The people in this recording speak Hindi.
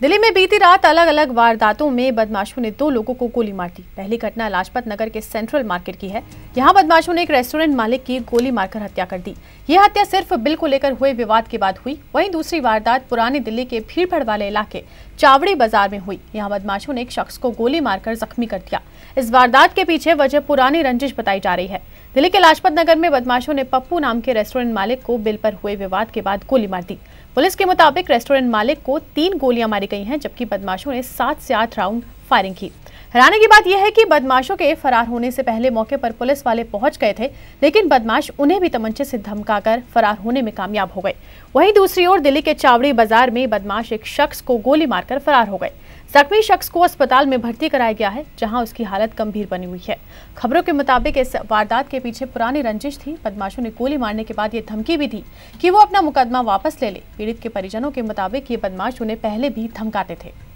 दिल्ली में बीती रात अलग अलग वारदातों में बदमाशों ने दो लोगों को गोली मार दी पहली घटना लाजपत नगर के सेंट्रल मार्केट की है यहाँ बदमाशों ने एक रेस्टोरेंट मालिक की गोली मारकर हत्या कर दी यह हत्या सिर्फ बिल को लेकर हुए विवाद के बाद हुई वहीं दूसरी वारदात पुराने दिल्ली के भीड़ भाड़ वाले इलाके चावड़ी बाजार में हुई यहाँ बदमाशों ने एक शख्स को गोली मारकर जख्मी कर दिया इस वारदात के पीछे वजह पुरानी रंजिश बताई जा रही है दिल्ली के लाजपत नगर में बदमाशों ने पप्पू नाम के रेस्टोरेंट मालिक को बिल पर हुए विवाद के बाद गोली मार दी पुलिस के मुताबिक रेस्टोरेंट मालिक को तीन गोलियां मारी गई हैं जबकि बदमाशों ने सात से आठ राउंड फायरिंग की हैरानी की बात यह है कि बदमाशों के फरार होने से पहले मौके पर पुलिस वाले पहुंच गए थे लेकिन बदमाश उन्हें भी तमंचे से धमकाकर फरार होने में कामयाब हो गए वहीं दूसरी ओर दिल्ली के चावड़ी बाजार में बदमाश एक शख्स को गोली मारकर फरार हो गए जख्मी शख्स को अस्पताल में भर्ती कराया गया है जहां उसकी हालत गंभीर बनी हुई है खबरों के मुताबिक इस वारदात के पीछे पुरानी रंजिश थी बदमाशों ने गोली मारने के बाद ये धमकी भी दी कि वो अपना मुकदमा वापस ले ले पीड़ित के परिजनों के मुताबिक ये बदमाश उन्हें पहले भी धमकाते थे